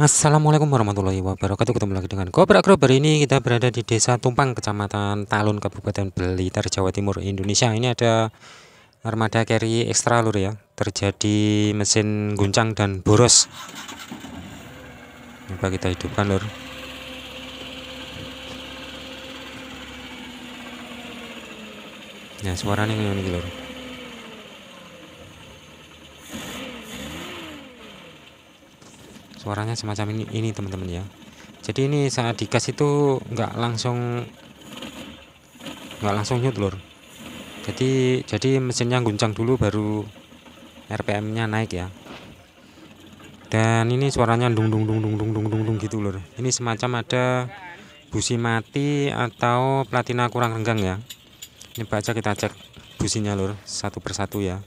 Assalamualaikum warahmatullahi wabarakatuh Ketemu lagi dengan Gobrak Grober Ini kita berada di desa Tumpang Kecamatan Talun Kabupaten Blitar Jawa Timur Indonesia Ini ada armada carry ekstra lur ya Terjadi mesin guncang dan boros Coba kita hidupkan lur Ya suaranya ini lur suaranya semacam ini ini teman-teman ya jadi ini saat dikas itu nggak langsung nggak langsung nyut lur jadi jadi mesinnya guncang dulu baru RPM nya naik ya dan ini suaranya dung dung dung dung dung dung dung, dung gitu lur ini semacam ada busi mati atau platina kurang renggang ya ini baca kita cek businya lor satu persatu ya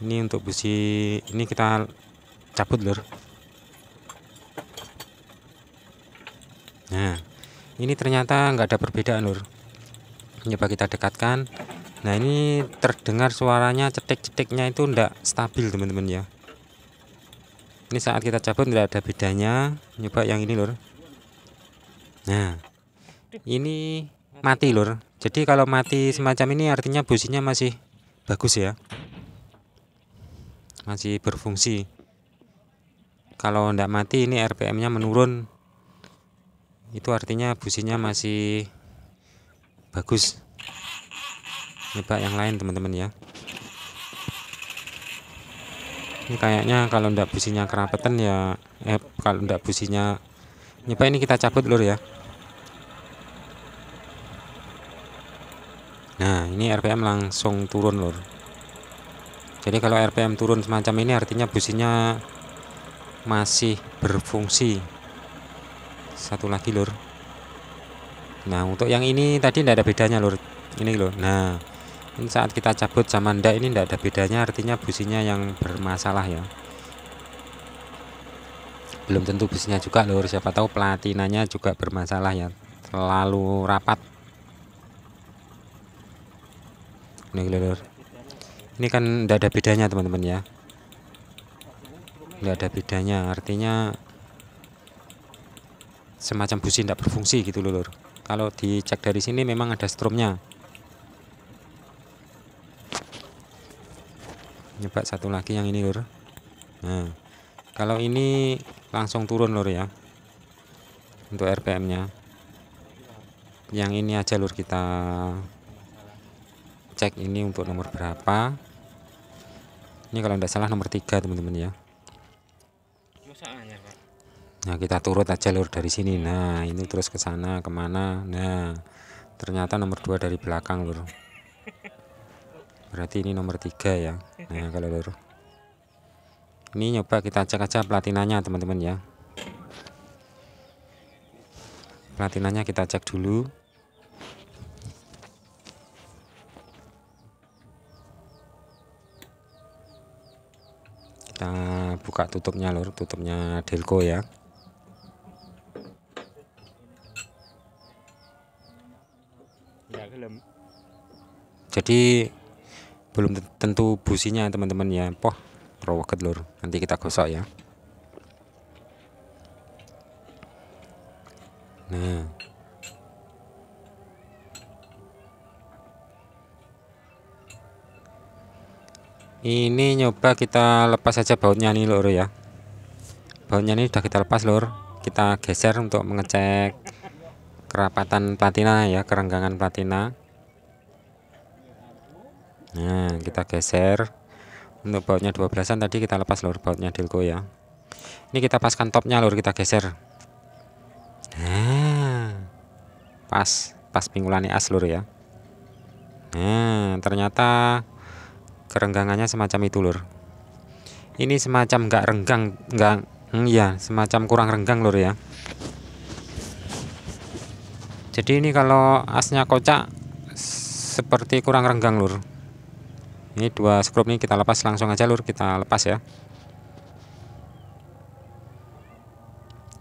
ini untuk busi ini kita cabut lor. nah ini ternyata nggak ada perbedaan lur coba kita dekatkan nah ini terdengar suaranya cetek ceteknya itu enggak stabil teman-teman ya ini saat kita cabut enggak ada bedanya coba yang ini lur nah ini mati lur jadi kalau mati semacam ini artinya businya masih bagus ya masih berfungsi kalau enggak mati ini RPM nya menurun itu artinya businya masih bagus nyoba yang lain teman-teman ya ini kayaknya kalau ndak businya kerapetan ya eh kalau ndak businya pak ini kita cabut lur ya nah ini RPM langsung turun lur jadi kalau RPM turun semacam ini artinya businya masih berfungsi satu lagi lur nah untuk yang ini tadi tidak ada bedanya lur ini lur nah ini saat kita cabut sama ndak ini tidak ada bedanya artinya businya yang bermasalah ya belum tentu businya juga lur siapa tahu platinanya juga bermasalah ya terlalu rapat ini lur ini kan tidak ada bedanya teman-teman ya tidak ada bedanya artinya semacam busi tidak berfungsi gitu loh lur kalau dicek dari sini memang ada stromnya nyebak satu lagi yang ini lur nah kalau ini langsung turun lur ya untuk RPM nya yang ini aja lur kita cek ini untuk nomor berapa ini kalau tidak salah nomor 3 teman-teman ya nah kita turut aja lur dari sini nah ini terus ke sana kemana nah ternyata nomor dua dari belakang lur berarti ini nomor tiga ya nah kalau lur ini nyoba kita cek aja platinanya teman-teman ya platinanya kita cek dulu kita buka tutupnya lur tutupnya delco ya jadi belum tentu businya teman-teman ya poh rawa telur nanti kita gosok ya nah ini nyoba kita lepas saja bautnya nih lor ya bautnya ini sudah kita lepas lor kita geser untuk mengecek kerapatan platina ya kerenggangan platina nah kita geser untuk bautnya 12an tadi kita lepas lur bautnya Delco ya ini kita paskan topnya lur kita geser nah pas pas pinggulannya as lur ya nah ternyata kerenggangannya semacam itu lur ini semacam enggak renggang nggak hmm, ya semacam kurang renggang lur ya jadi ini kalau asnya kocak seperti kurang renggang lur ini dua skrup ini kita lepas langsung aja lur kita lepas ya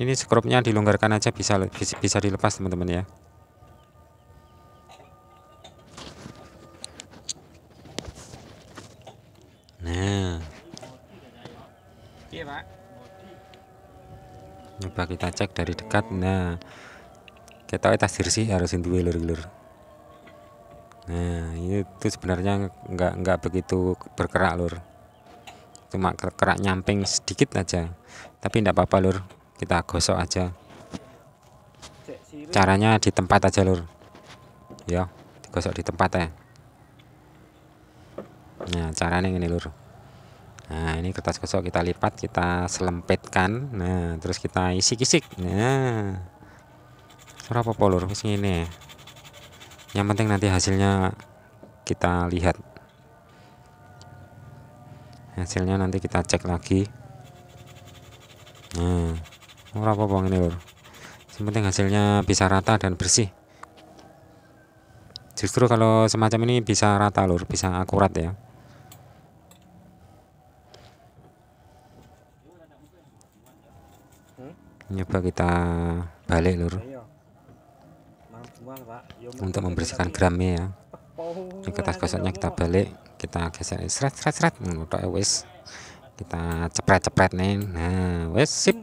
ini skrupnya dilonggarkan aja bisa bisa dilepas teman-teman ya nah iya, coba kita cek dari dekat nah kita tas dirsi harus duwe lur-lur nah ini itu sebenarnya nggak nggak begitu berkerak lur cuma kerak nyamping sedikit aja tapi enggak apa-apa lur kita gosok aja caranya di tempat aja lur ya digosok di tempat ya nah caranya ini lur nah ini kertas gosok kita lipat kita selempetkan nah terus kita isi isik nah suara apa lur wis ngene yang penting nanti hasilnya kita lihat hasilnya nanti kita cek lagi nah murah apa bang ini lor yang penting hasilnya bisa rata dan bersih justru kalau semacam ini bisa rata lur, bisa akurat ya nyoba hmm? kita balik lur iya untuk membersihkan gramnya ya ini kertas gosoknya kita balik kita geser seret seret seret untuk hmm, wes kita cepret cepret nih nah wes sip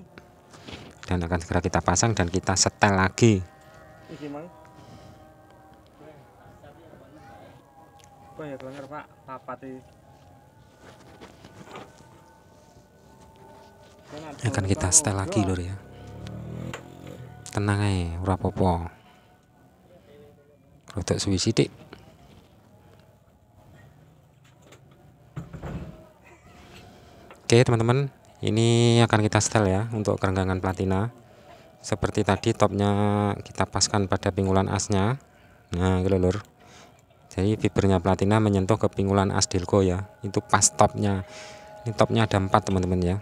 dan akan segera kita pasang dan kita setel lagi ya, akan kita setel lagi lur ya tenang aja ora Rodok suwi sithik. Oke teman-teman, ini akan kita setel ya untuk kerenggangan platina. Seperti tadi topnya kita paskan pada pinggulan asnya. Nah, gitu lur. Jadi fibernya platina menyentuh ke pinggulan as Delco ya. Itu pas topnya. Ini topnya ada empat teman-teman ya.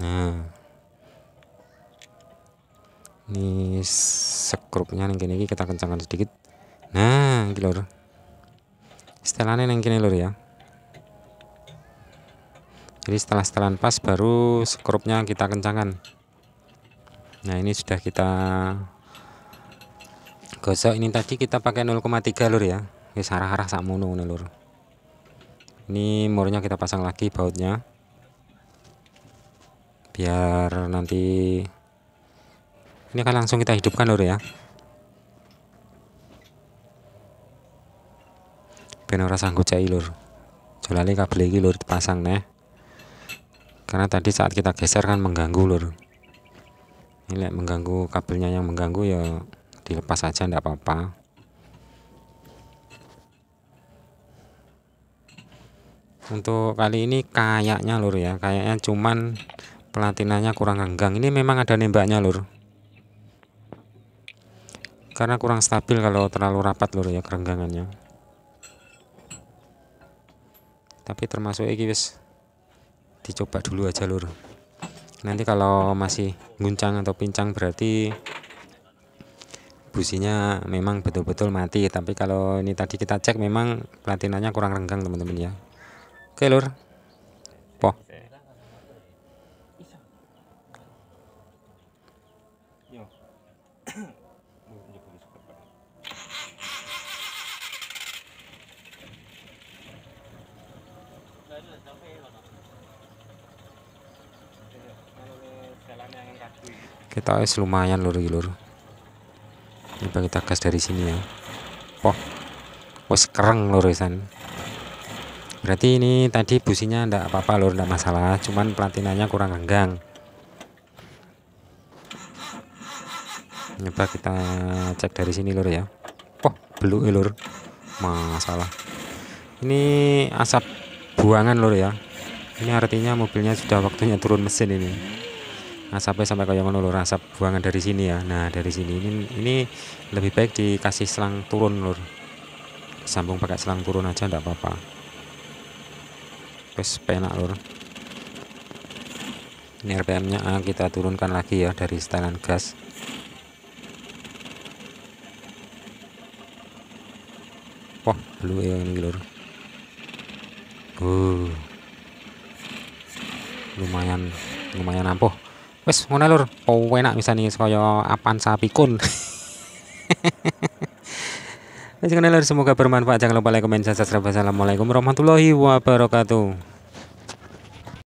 Nah, ini sekrupnya yang gini kita kencangkan sedikit nah ini lor setelannya yang gini lor ya jadi setelah setelan pas baru sekrupnya kita kencangkan nah ini sudah kita gosok ini tadi kita pakai 0,3 lor ya ini sarah-arah sakmono ini lor ini murnya kita pasang lagi bautnya biar nanti ini akan langsung kita hidupkan lur ya. Ben ora sanggup cai lur. Jolali kabel iki lur dipasang nih. Karena tadi saat kita geser kan mengganggu lur. Ini like, mengganggu kabelnya yang mengganggu ya dilepas saja ndak apa-apa. untuk kali ini kayaknya lur ya kayaknya cuman pelatinanya kurang renggang ini memang ada nembaknya lur karena kurang stabil kalau terlalu rapat lho ya kerenggangannya tapi termasuk ini wis dicoba dulu aja lur nanti kalau masih guncang atau pincang berarti businya memang betul-betul mati tapi kalau ini tadi kita cek memang platinanya kurang renggang teman-teman ya oke lur kita es lumayan lur lur coba kita gas dari sini ya poh wes kereng lur san berarti ini tadi businya ndak apa-apa lur ndak masalah cuman platinanya kurang renggang coba kita cek dari sini lur ya poh belu ya, lur masalah ini asap buangan lur ya ini artinya mobilnya sudah waktunya turun mesin ini asapnya sampai kayak ngono lur asap buangan dari sini ya nah dari sini ini ini lebih baik dikasih selang turun lur sambung pakai selang turun aja ndak apa-apa terus penak lur ini RPM nya ah, kita turunkan lagi ya dari setelan gas wah blue yang ini lur uh lumayan lumayan ampuh wes ngono lur oh enak bisa nih kaya sapi kun. wes ngono lur semoga bermanfaat jangan lupa like comment subscribe assalamualaikum warahmatullahi wabarakatuh